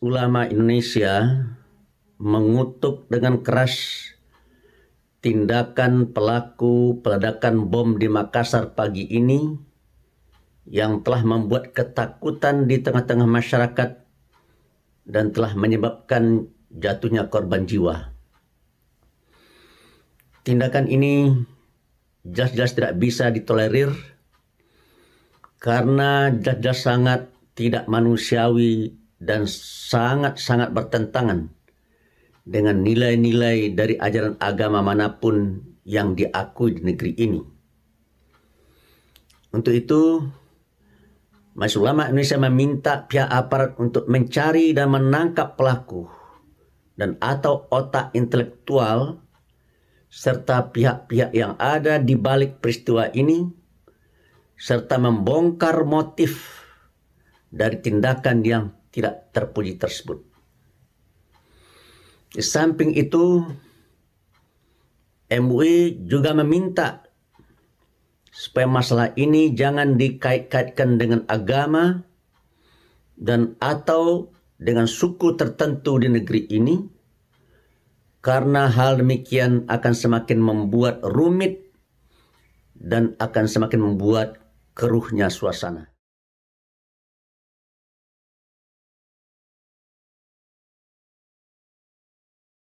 ulama Indonesia mengutuk dengan keras tindakan pelaku peledakan bom di Makassar pagi ini yang telah membuat ketakutan di tengah-tengah masyarakat dan telah menyebabkan jatuhnya korban jiwa. Tindakan ini jelas-jelas tidak bisa ditolerir karena jelas-jelas sangat tidak manusiawi dan sangat-sangat bertentangan dengan nilai-nilai dari ajaran agama manapun yang diakui di negeri ini. Untuk itu, Majelis Ulama Indonesia meminta pihak aparat untuk mencari dan menangkap pelaku dan atau otak intelektual serta pihak-pihak yang ada di balik peristiwa ini serta membongkar motif dari tindakan yang tidak terpuji tersebut. Di samping itu, MUI juga meminta supaya masalah ini jangan dikait-kaitkan dengan agama dan atau dengan suku tertentu di negeri ini karena hal demikian akan semakin membuat rumit dan akan semakin membuat keruhnya suasana.